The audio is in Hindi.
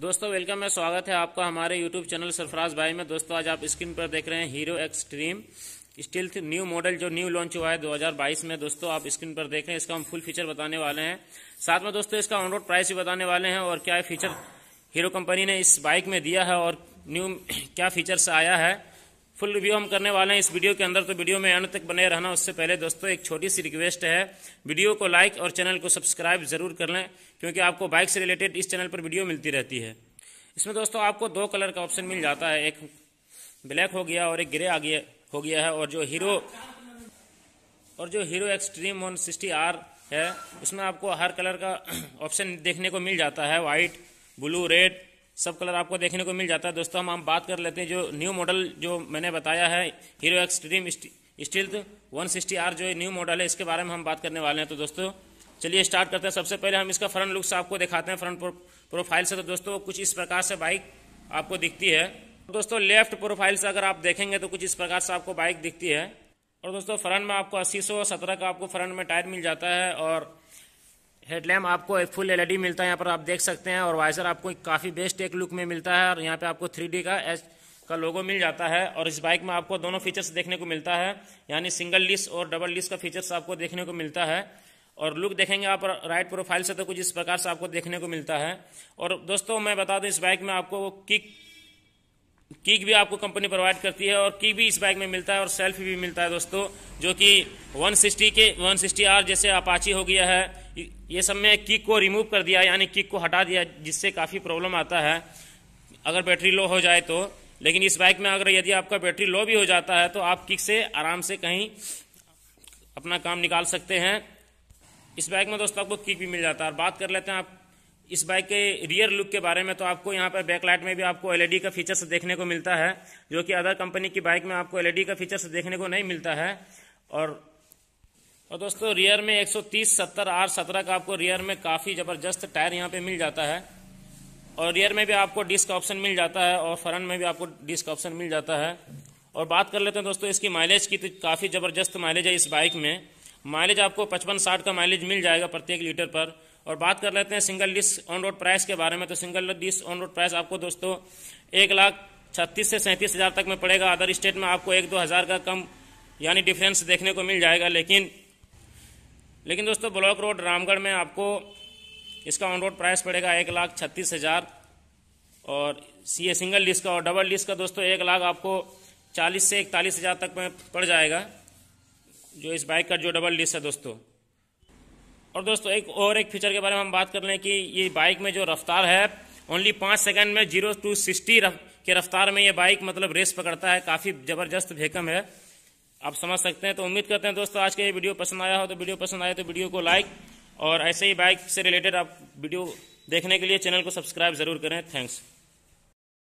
दोस्तों वेलकम है स्वागत है आपका हमारे यूट्यूब चैनल सरफराज भाई में दोस्तों आज आप स्क्रीन पर देख रहे हैं Hero Xtreme stealth new model जो न्यू लॉन्च हुआ है 2022 में दोस्तों आप स्क्रीन पर देख रहे हैं इसका हम फुल फीचर बताने वाले हैं साथ में दोस्तों इसका ऑन रोड प्राइस भी बताने वाले हैं और क्या फीचर हीरो कंपनी ने इस बाइक में दिया है और न्यू क्या फीचर्स आया है फुल रिव्यू हम करने वाले हैं इस वीडियो के अंदर तो वीडियो में अंत तक बने रहना उससे पहले दोस्तों एक छोटी सी रिक्वेस्ट है वीडियो को लाइक और चैनल को सब्सक्राइब जरूर कर लें क्योंकि आपको बाइक से रिलेटेड इस चैनल पर वीडियो मिलती रहती है इसमें दोस्तों आपको दो कलर का ऑप्शन मिल जाता है एक ब्लैक हो गया और एक ग्रे आ गया हो गया है और जो हीरो और जो Hero Xtreme one sixty R है उसमें आपको हर कलर का ऑप्शन देखने को मिल जाता है वाइट ब्लू रेड सब कलर आपको देखने को मिल जाता है दोस्तों हम हम बात कर लेते हैं जो न्यू मॉडल जो मैंने बताया है Hero Xtreme stealth one sixty R जो न्यू मॉडल है इसके बारे में हम बात करने वाले हैं तो दोस्तों चलिए स्टार्ट करते हैं सबसे पहले हम इसका फ्रंट लुक्स आपको दिखाते हैं फ्रंट प्रोफाइल से तो दोस्तों कुछ इस प्रकार से बाइक आपको दिखती है दोस्तों लेफ्ट प्रोफाइल से अगर आप देखेंगे तो कुछ इस प्रकार से आपको बाइक दिखती है और दोस्तों फ्रंट में आपको अस्सी सौ सत्रह का आपको फ्रंट में टायर मिल जाता है और हेडलैम्प आपको एक फुल एलईडी मिलता है यहाँ पर आप देख सकते हैं और वाइजर आपको काफ़ी बेस्ट एक लुक में मिलता है और यहाँ पे आपको थ्री का एच का लोगो मिल जाता है और इस बाइक में आपको दोनों फीचर्स देखने को मिलता है यानी सिंगल लिस और डबल लिस का फीचर्स आपको देखने को मिलता है और लुक देखेंगे आप राइट प्रोफाइल से तो कुछ इस प्रकार से आपको देखने को मिलता है और दोस्तों मैं बता दूं इस बाइक में आपको किक किक भी आपको कंपनी प्रोवाइड करती है और किक भी इस बाइक में मिलता है और सेल्फ भी मिलता है दोस्तों जो कि 160 के 160 आर जैसे अपाची हो गया है ये सब में किक को रिमूव कर दिया यानी किक को हटा दिया जिससे काफ़ी प्रॉब्लम आता है अगर बैटरी लो हो जाए तो लेकिन इस बाइक में अगर यदि आपका बैटरी लो भी हो जाता है तो आप किक से आराम से कहीं अपना काम निकाल सकते हैं इस बाइक में दोस्तों आपको किक भी मिल जाता है और बात कर लेते हैं आप इस बाइक के रियर लुक के बारे में तो आपको यहाँ पर बैकलाइट में भी आपको एलईडी e का फीचर्स देखने को मिलता है जो कि अदर कंपनी की बाइक में आपको एलईडी e का फीचर्स देखने को नहीं मिलता है और और दोस्तों रियर में 130 70 आर 17 का आपको रियर में काफ़ी ज़बरदस्त टायर यहाँ पे मिल जाता है और रियर में भी आपको डिस्क ऑप्शन मिल जाता है और फ्रंट में भी आपको डिस्क ऑप्शन मिल जाता है और बात कर लेते हैं दोस्तों इसकी माइलेज की तो काफ़ी ज़बरदस्त माइलेज है इस बाइक में माइलेज आपको पचपन साठ का माइलेज मिल जाएगा प्रत्येक लीटर पर और बात कर लेते हैं single disc on road price के बारे में तो single disc on road price आपको दोस्तों एक लाख छत्तीस से सैंतीस हज़ार तक में पड़ेगा अदर स्टेट में आपको एक दो हज़ार का कम यानी डिफरेंस देखने को मिल जाएगा लेकिन लेकिन दोस्तों ब्लॉक रोड रामगढ़ में आपको इसका ऑन रोड प्राइस पड़ेगा एक लाख छत्तीस हज़ार और सी ए सिंगल डिस्क का और डबल डिस्क का दोस्तों एक लाख आपको चालीस से इकतालीस हज़ार तक में पड़ जाएगा जो इस बाइक का जो डबल डिस्क है दोस्तों और दोस्तों एक और एक फीचर के बारे में हम बात कर लें कि ये बाइक में जो रफ्तार है ओनली पाँच सेकेंड में जीरो टू सिक्सटी के रफ्तार में ये बाइक मतलब रेस पकड़ता है काफ़ी ज़बरदस्त भेकम है आप समझ सकते हैं तो उम्मीद करते हैं दोस्तों आज का ये वीडियो पसंद आया हो तो वीडियो पसंद आया तो वीडियो को लाइक और ऐसे ही बाइक से रिलेटेड आप वीडियो देखने के लिए चैनल को सब्सक्राइब जरूर करें थैंक्स